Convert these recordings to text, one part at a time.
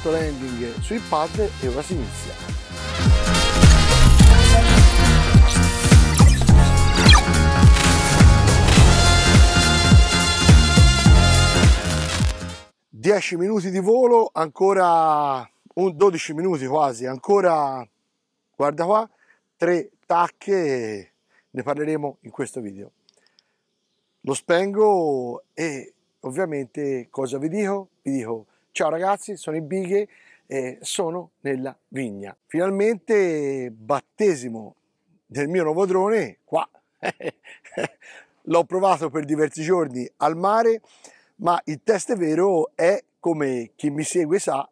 fatto landing sui pad e ora si inizia. Dieci minuti di volo, ancora un 12 minuti quasi, ancora, guarda qua, tre tacche, ne parleremo in questo video. Lo spengo e ovviamente cosa vi dico? Vi dico Ciao ragazzi, sono i Bighe e sono nella vigna. Finalmente battesimo del mio nuovo drone qua. L'ho provato per diversi giorni al mare, ma il test vero è, come chi mi segue sa,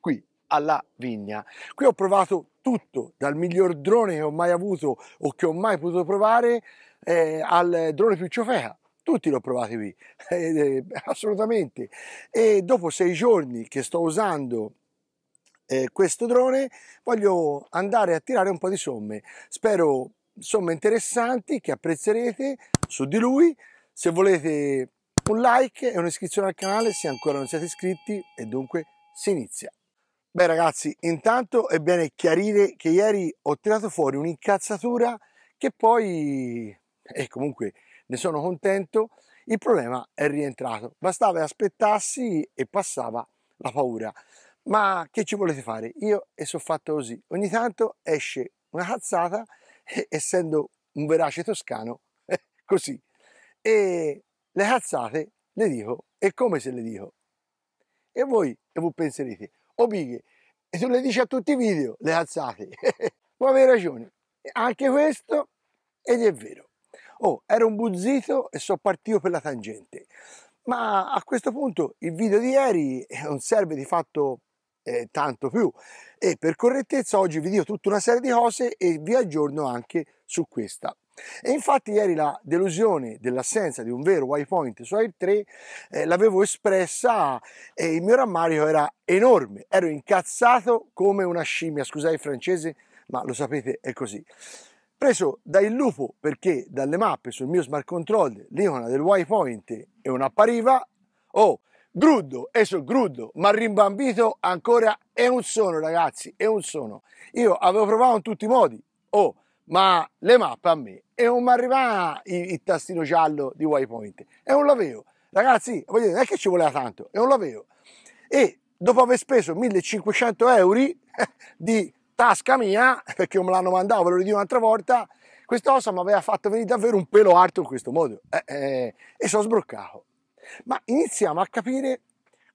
qui alla vigna. Qui ho provato tutto, dal miglior drone che ho mai avuto o che ho mai potuto provare eh, al drone più ciofeca tutti li ho qui, eh, assolutamente. E dopo sei giorni che sto usando eh, questo drone, voglio andare a tirare un po' di somme. Spero somme interessanti che apprezzerete su di lui. Se volete un like e un'iscrizione al canale se ancora non siete iscritti e dunque si inizia. Beh ragazzi, intanto è bene chiarire che ieri ho tirato fuori un'incazzatura che poi, e eh, comunque ne sono contento, il problema è rientrato, bastava aspettarsi e passava la paura. Ma che ci volete fare? Io e sono fatto così, ogni tanto esce una cazzata, eh, essendo un verace toscano, eh, così. E le cazzate le dico, e come se le dico? E voi, e voi penserete, o oh bighe, e tu le dici a tutti i video, le cazzate. Voi avete ragione, anche questo, ed è vero. Oh, ero un buzzito e sono partito per la tangente. Ma a questo punto il video di ieri eh, non serve di fatto eh, tanto più e per correttezza oggi vi dico tutta una serie di cose e vi aggiorno anche su questa. E infatti ieri la delusione dell'assenza di un vero waypoint su Air 3 eh, l'avevo espressa e il mio rammarico era enorme, ero incazzato come una scimmia, scusate il francese, ma lo sapete è così preso dal Lupo perché dalle mappe sul mio smart control l'icona del waypoint e non appariva, oh, gruddo, eso grudo ma rimbambito ancora è un sono ragazzi, è un sono. Io avevo provato in tutti i modi, oh, ma le mappe a me e non mi arriva il, il, tastino giallo di waypoint e non l'avevo. Ragazzi, voglio dire, non è che ci voleva tanto, e non l'avevo. E dopo aver speso 1500 euro di tasca mia, perché me l'hanno mandato, ve lo ridico un'altra volta, quest'ossa mi aveva fatto venire davvero un pelo alto in questo modo eh, eh, e sono sbroccato. Ma iniziamo a capire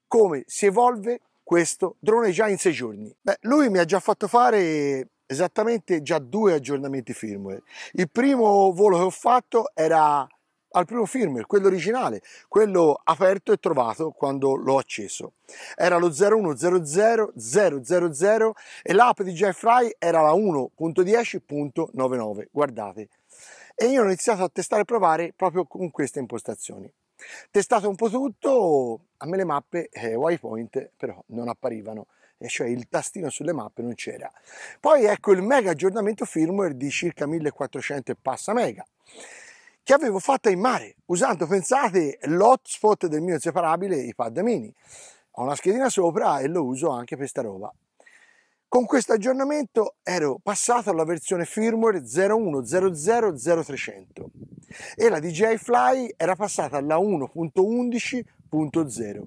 come si evolve questo drone già in sei giorni. Beh, lui mi ha già fatto fare esattamente già due aggiornamenti firmware. Il primo volo che ho fatto era al primo firmware, quello originale, quello aperto e trovato quando l'ho acceso. Era lo 0100000 e l'app di Jeffrey era la 1.10.99, guardate. E io ho iniziato a testare e provare proprio con queste impostazioni. Testato un po' tutto, a me le mappe eh, Waypoint però non apparivano e cioè il tastino sulle mappe non c'era. Poi ecco il mega aggiornamento firmware di circa 1400 e passa mega che avevo fatta in mare, usando, pensate, l'hotspot del mio inseparabile, i pad mini. Ho una schedina sopra e lo uso anche per sta roba. Con questo aggiornamento ero passato alla versione firmware 010000300 e la DJI Fly era passata alla 1.11.0.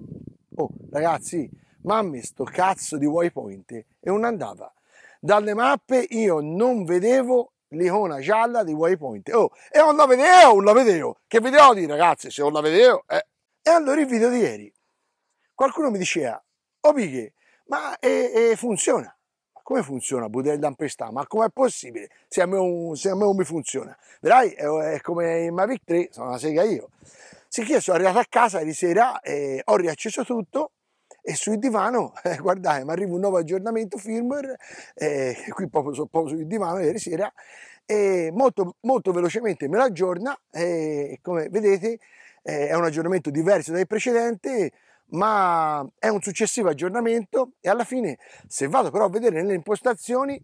Oh, ragazzi, mamme sto cazzo di waypoint e non andava. Dalle mappe io non vedevo l'icona gialla di Waypoint. Oh, e non la vedevo, non la vedevo. Che video di ragazzi, se non la vedevo. Eh. E allora il video di ieri, qualcuno mi diceva, oh Pighe, ma eh, eh, funziona. Ma come funziona Budel Dampestà? Ma com'è possibile se a, me, se a, me, non mi funziona? Vedrai, è, è come in Mavic 3, sono una sega io. Sicché sono arrivato a casa di sera, eh, ho riacceso tutto, e sul divano, eh, guardai, eh, mi arriva un nuovo aggiornamento firmware, eh, eh, qui proprio sopposo sul divano ieri sera, e molto, molto velocemente me lo aggiorna e come vedete eh, è un aggiornamento diverso dal precedente, ma è un successivo aggiornamento e alla fine se vado però a vedere nelle impostazioni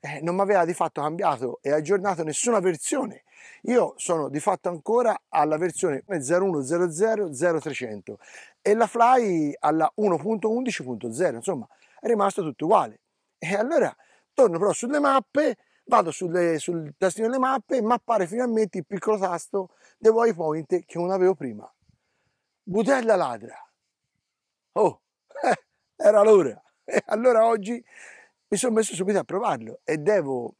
eh, non mi aveva di fatto cambiato e aggiornato nessuna versione io sono di fatto ancora alla versione 010000300 e la Fly alla 1.11.0, insomma è rimasto tutto uguale. E allora torno però sulle mappe, vado sulle, sul tastino delle mappe e mappare finalmente il piccolo tasto dei waypoint che non avevo prima. Butella ladra. Oh, eh, era l'ora. E allora oggi mi sono messo subito a provarlo e devo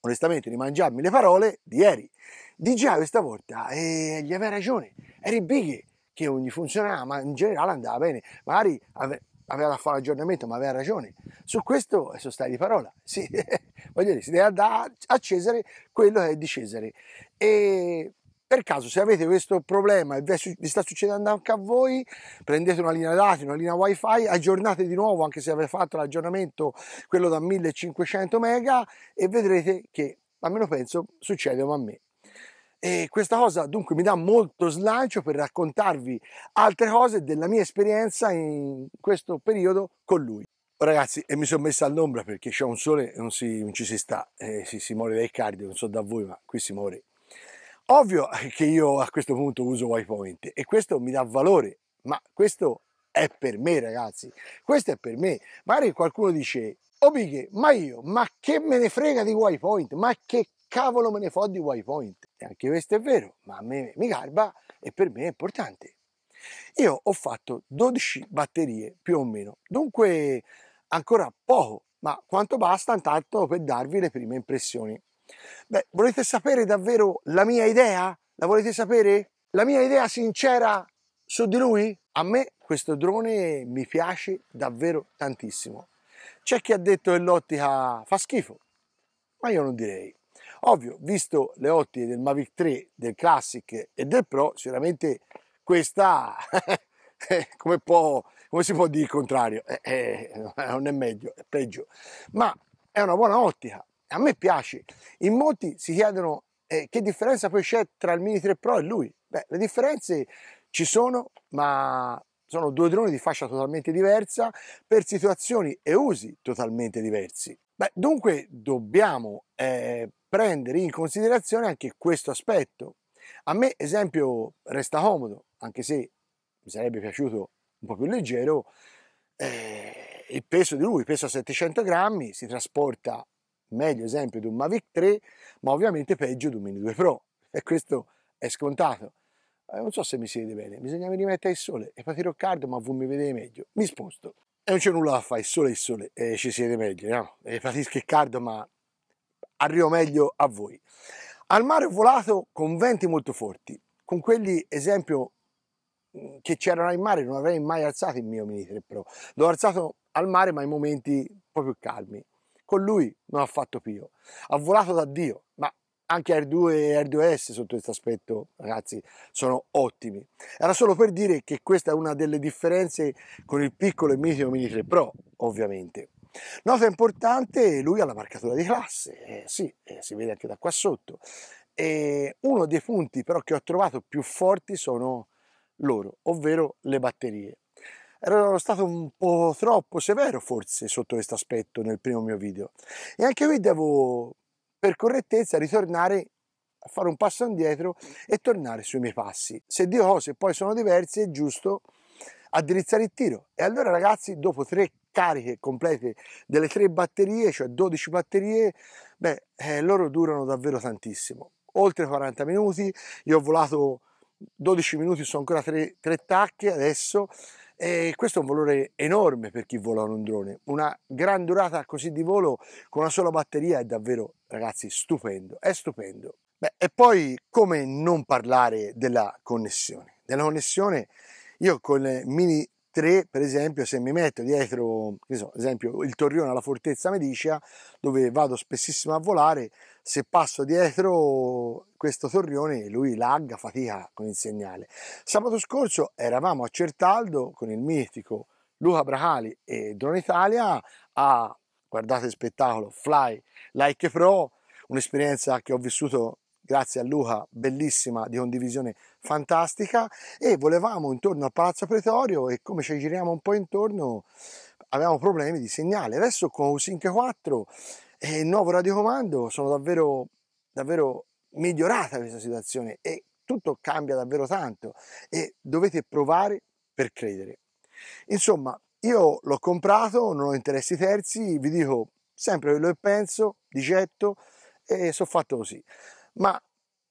onestamente rimangiarmi le parole di ieri. DJ questa volta e gli aveva ragione, eri bighe che non gli funzionava, ma in generale andava bene. Magari ave, aveva da fare l'aggiornamento, ma aveva ragione. Su questo sono stati di parola. Sì, voglio dire, si deve andare a Cesare quello che è di Cesare. E per caso, se avete questo problema e vi sta succedendo anche a voi, prendete una linea dati, una linea wifi, aggiornate di nuovo anche se avete fatto l'aggiornamento, quello da 1500 mega, e vedrete che, almeno penso, succede a me. E questa cosa dunque mi dà molto slancio per raccontarvi altre cose della mia esperienza in questo periodo con lui. Ragazzi, e mi sono messo all'ombra perché c'è un sole e non, si, non ci si sta, eh, si, si muore dai cardio, non so da voi, ma qui si muore. Ovvio che io a questo punto uso Waypoint e questo mi dà valore, ma questo è per me, ragazzi. Questo è per me. Magari qualcuno dice, oh Bighe, ma io, ma che me ne frega di Waypoint? Ma che cavolo me ne fo di Waypoint? anche questo è vero, ma a me mi garba e per me è importante. Io ho fatto 12 batterie più o meno, dunque ancora poco, ma quanto basta intanto per darvi le prime impressioni. Beh, volete sapere davvero la mia idea? La volete sapere? La mia idea sincera su di lui? A me questo drone mi piace davvero tantissimo. C'è chi ha detto che l'ottica fa schifo, ma io non direi. Ovvio, visto le ottiche del Mavic 3, del Classic e del Pro, sicuramente questa, eh, come, può, come, si può dire il contrario? Eh, eh, non è meglio, è peggio. Ma è una buona ottica, a me piace. In molti si chiedono eh, che differenza poi c'è tra il Mini 3 Pro e lui. Beh, le differenze ci sono, ma sono due droni di fascia totalmente diversa per situazioni e usi totalmente diversi. Beh, dunque dobbiamo eh, prendere in considerazione anche questo aspetto. A me, esempio, resta comodo, anche se mi sarebbe piaciuto un po' più leggero, eh, il peso di lui, peso a 700 grammi, si trasporta meglio esempio di un Mavic 3, ma ovviamente peggio di un Mini 2 Pro, e questo è scontato. Eh, non so se mi siede bene, bisogna venire a il sole, e patire il caldo, ma voi mi vedete meglio. Mi sposto. E non c'è nulla da fare, il sole è il sole, e eh, ci si meglio, no? E eh, patisco il caldo, ma arrivo meglio a voi. Al mare ho volato con venti molto forti, con quelli esempio mm, che c'erano in mare non avrei mai alzato il mio Mini 3 Pro, l'ho alzato al mare ma in momenti proprio calmi. Con lui non ha fatto pio, ha volato da Dio, ma anche R2 e R2S sotto questo aspetto, ragazzi, sono ottimi. Era solo per dire che questa è una delle differenze con il piccolo e medio Mini 3 Pro, ovviamente. Nota importante, lui ha la marcatura di classe, eh, sì, eh, si vede anche da qua sotto. E uno dei punti però che ho trovato più forti sono loro, ovvero le batterie. Ero stato un po' troppo severo forse sotto questo aspetto nel primo mio video e anche qui devo per correttezza ritornare a fare un passo indietro e tornare sui miei passi. Se due cose poi sono diverse è giusto addirizzare il tiro e allora ragazzi dopo tre cariche complete delle tre batterie, cioè 12 batterie, beh, eh, loro durano davvero tantissimo. Oltre 40 minuti, io ho volato 12 minuti, sono ancora tre, tre tacche adesso, e questo è un valore enorme per chi vola un drone. Una gran durata così di volo con una sola batteria è davvero, ragazzi, stupendo, è stupendo. Beh, e poi come non parlare della connessione? Della connessione io con il mini 3 per esempio se mi metto dietro che so, esempio il torrione alla fortezza Medicia dove vado spessissimo a volare se passo dietro questo torrione lui lagga, fatica con il segnale sabato scorso eravamo a Certaldo con il mitico Luca Bracali e Drone Italia a guardate il spettacolo Fly Like Pro un'esperienza che ho vissuto grazie a Luca, bellissima, di condivisione fantastica e volevamo intorno al Palazzo Pretorio e come ci giriamo un po' intorno avevamo problemi di segnale. Adesso con Usync 4 e il nuovo radiocomando sono davvero, davvero migliorata questa situazione e tutto cambia davvero tanto e dovete provare per credere. Insomma, io l'ho comprato, non ho interessi terzi, vi dico sempre quello che penso, di getto e sono fatto così ma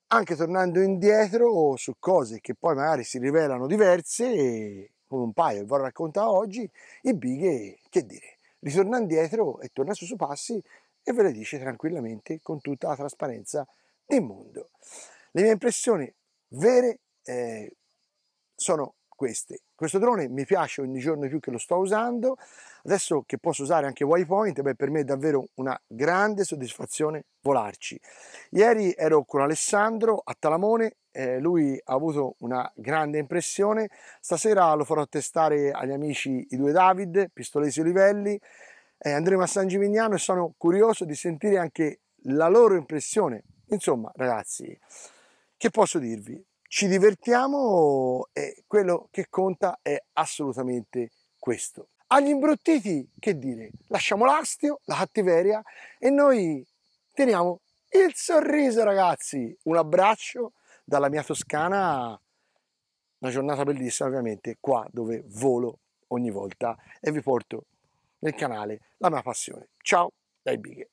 anche tornando indietro su cose che poi magari si rivelano diverse, come un paio che vorrò raccontare oggi, i bighe, che dire, ritorna indietro e torna su su passi e ve le dice tranquillamente con tutta la trasparenza del mondo. Le mie impressioni vere eh, sono queste. Questo drone mi piace ogni giorno più che lo sto usando, adesso che posso usare anche Waypoint, beh, per me è davvero una grande soddisfazione volarci. Ieri ero con Alessandro a Talamone, eh, lui ha avuto una grande impressione, stasera lo farò testare agli amici i due David, Pistolesi Olivelli, eh, andremo a San Gimignano e sono curioso di sentire anche la loro impressione. Insomma, ragazzi, che posso dirvi? ci divertiamo e quello che conta è assolutamente questo. Agli imbruttiti, che dire? Lasciamo l'astio, la cattiveria e noi teniamo il sorriso, ragazzi. Un abbraccio dalla mia Toscana, una giornata bellissima ovviamente, qua dove volo ogni volta e vi porto nel canale la mia passione. Ciao dai Bighe.